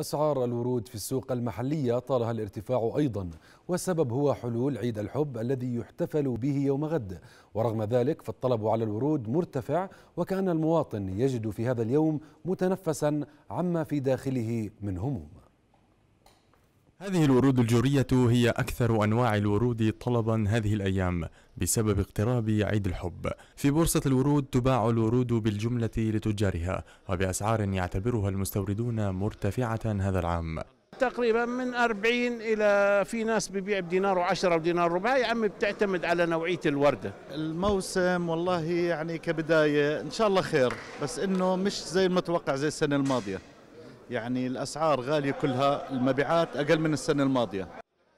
أسعار الورود في السوق المحلية طالها الارتفاع أيضا والسبب هو حلول عيد الحب الذي يحتفل به يوم غد ورغم ذلك فالطلب على الورود مرتفع وكأن المواطن يجد في هذا اليوم متنفسا عما في داخله من هموم هذه الورود الجورية هي أكثر أنواع الورود طلبا هذه الأيام بسبب اقتراب عيد الحب في بورصة الورود تباع الورود بالجملة لتجارها وبأسعار يعتبرها المستوردون مرتفعة هذا العام تقريبا من 40 الى في ناس ببيع بدينار وعشرة ودينار وربع يا عمي بتعتمد على نوعيه الورده الموسم والله يعني كبدايه ان شاء الله خير بس انه مش زي المتوقع زي السنه الماضيه يعني الأسعار غالية كلها المبيعات أقل من السنة الماضية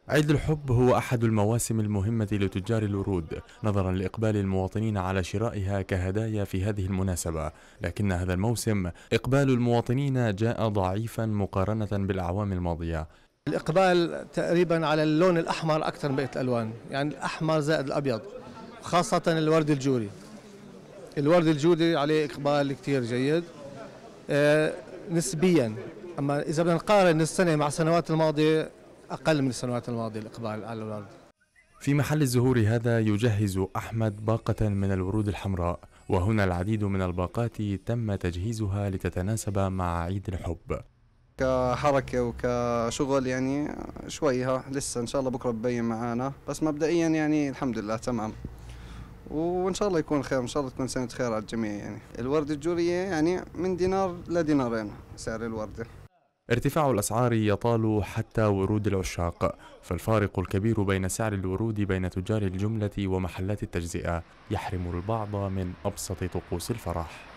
عيد الحب هو أحد المواسم المهمة لتجار الورود نظرا لإقبال المواطنين على شرائها كهدايا في هذه المناسبة لكن هذا الموسم إقبال المواطنين جاء ضعيفا مقارنة بالأعوام الماضية الإقبال تقريبا على اللون الأحمر أكثر من بقية الألوان يعني الأحمر زائد الأبيض خاصة الورد الجوري الورد الجوري عليه إقبال كثير جيد آه، نسبيا اما اذا بدنا نقارن السنه مع السنوات الماضيه اقل من السنوات الماضيه الاقبال على الورد في محل الزهور هذا يجهز احمد باقه من الورود الحمراء وهنا العديد من الباقات تم تجهيزها لتتناسب مع عيد الحب كحركه وكشغل يعني شويها لسه ان شاء الله بكره ببين معانا بس مبدئيا يعني الحمد لله تمام وان شاء الله يكون خير ان شاء الله تكون سنه خير على الجميع يعني الورده الجوريه يعني من دينار لدينارين سعر الورده ارتفاع الأسعار يطال حتى ورود العشاق فالفارق الكبير بين سعر الورود بين تجار الجملة ومحلات التجزئة يحرم البعض من أبسط طقوس الفرح